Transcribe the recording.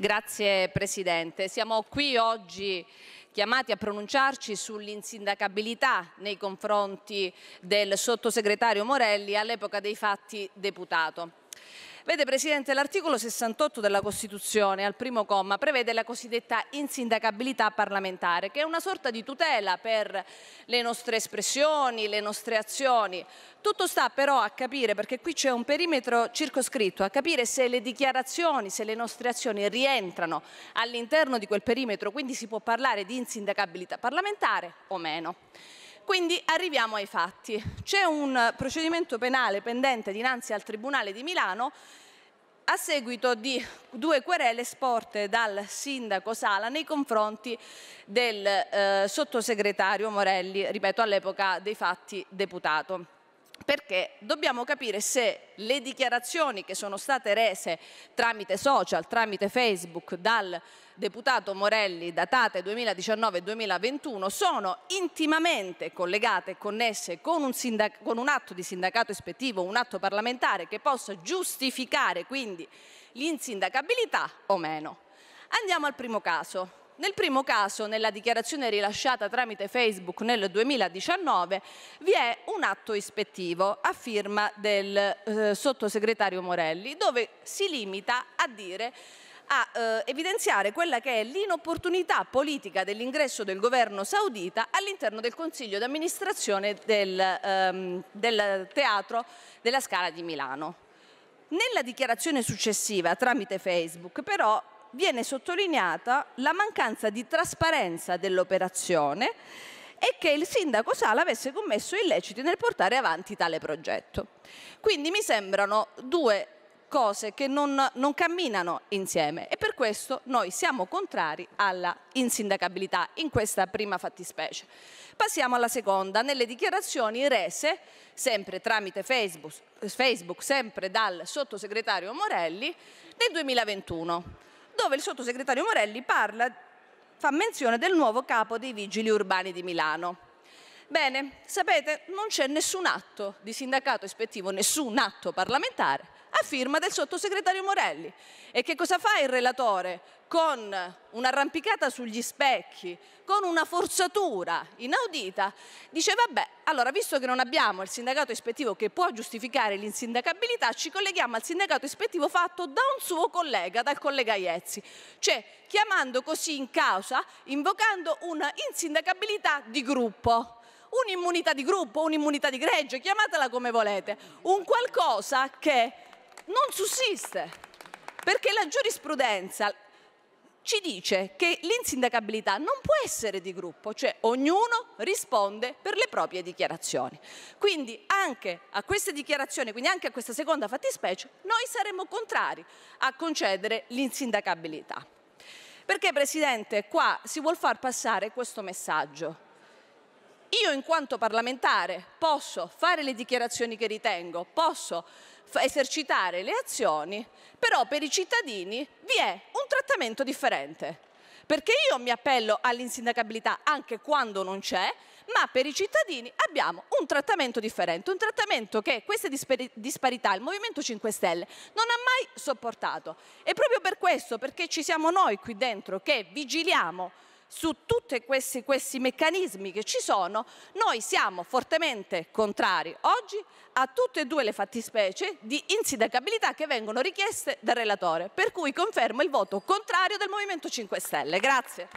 Grazie Presidente. Siamo qui oggi chiamati a pronunciarci sull'insindacabilità nei confronti del sottosegretario Morelli all'epoca dei fatti deputato. Vede Presidente, l'articolo 68 della Costituzione al primo comma prevede la cosiddetta insindacabilità parlamentare, che è una sorta di tutela per le nostre espressioni, le nostre azioni. Tutto sta però a capire, perché qui c'è un perimetro circoscritto, a capire se le dichiarazioni, se le nostre azioni rientrano all'interno di quel perimetro, quindi si può parlare di insindacabilità parlamentare o meno. Quindi arriviamo ai fatti. C'è un procedimento penale pendente dinanzi al Tribunale di Milano a seguito di due querele sporte dal sindaco Sala nei confronti del eh, sottosegretario Morelli, ripeto all'epoca dei fatti deputato perché dobbiamo capire se le dichiarazioni che sono state rese tramite social, tramite Facebook dal deputato Morelli datate 2019-2021 sono intimamente collegate e connesse con un, con un, atto di sindacato ispettivo, un atto parlamentare che possa giustificare quindi l'insindacabilità o meno. Andiamo al primo caso. Nel primo caso, nella dichiarazione rilasciata tramite Facebook nel 2019, vi è un atto ispettivo a firma del eh, sottosegretario Morelli, dove si limita a dire a eh, evidenziare quella che è l'inopportunità politica dell'ingresso del governo saudita all'interno del consiglio d'amministrazione del, ehm, del teatro della Scala di Milano. Nella dichiarazione successiva tramite Facebook però viene sottolineata la mancanza di trasparenza dell'operazione e che il sindaco Sala avesse commesso illeciti nel portare avanti tale progetto. Quindi mi sembrano due cose che non, non, camminano insieme e per questo noi siamo contrari alla insindacabilità in questa prima fattispecie. Passiamo alla seconda, nelle dichiarazioni rese, sempre tramite Facebook, Facebook sempre dal sottosegretario Morelli, nel 2021 dove il sottosegretario Morelli parla, fa menzione del nuovo capo dei vigili urbani di Milano. Bene, sapete, non c'è nessun atto di sindacato ispettivo, nessun atto parlamentare a firma del sottosegretario Morelli. E che cosa fa il relatore? Con un'arrampicata sugli specchi, con una forzatura inaudita, dice vabbè, allora visto che non abbiamo il sindacato ispettivo che può giustificare l'insindacabilità, ci colleghiamo al sindacato ispettivo fatto da un suo collega, dal collega Iezzi. Cioè, chiamando così in causa, invocando una insindacabilità di gruppo un'immunità di gruppo, un'immunità di gregge, chiamatela come volete, un qualcosa che non sussiste. Perché la giurisprudenza ci dice che l'insindacabilità non può essere di gruppo, cioè ognuno risponde per le proprie dichiarazioni. Quindi anche a queste dichiarazioni, quindi anche a questa seconda fattispecie, noi saremmo contrari a concedere l'insindacabilità. Perché Presidente, qua si vuol far passare questo messaggio io in quanto parlamentare posso fare le dichiarazioni che ritengo, posso esercitare le azioni, però per i cittadini vi è un trattamento differente. Perché io mi appello all'insindacabilità anche quando non c'è, ma per i cittadini abbiamo un trattamento differente, un trattamento che queste disparità il Movimento 5 Stelle non ha mai sopportato. E proprio per questo, perché ci siamo noi qui dentro che vigiliamo su tutti questi, questi meccanismi che ci sono, noi siamo fortemente contrari oggi a tutte e due le fattispecie di insindacabilità che vengono richieste dal relatore, per cui confermo il voto contrario del Movimento 5 Stelle. Grazie.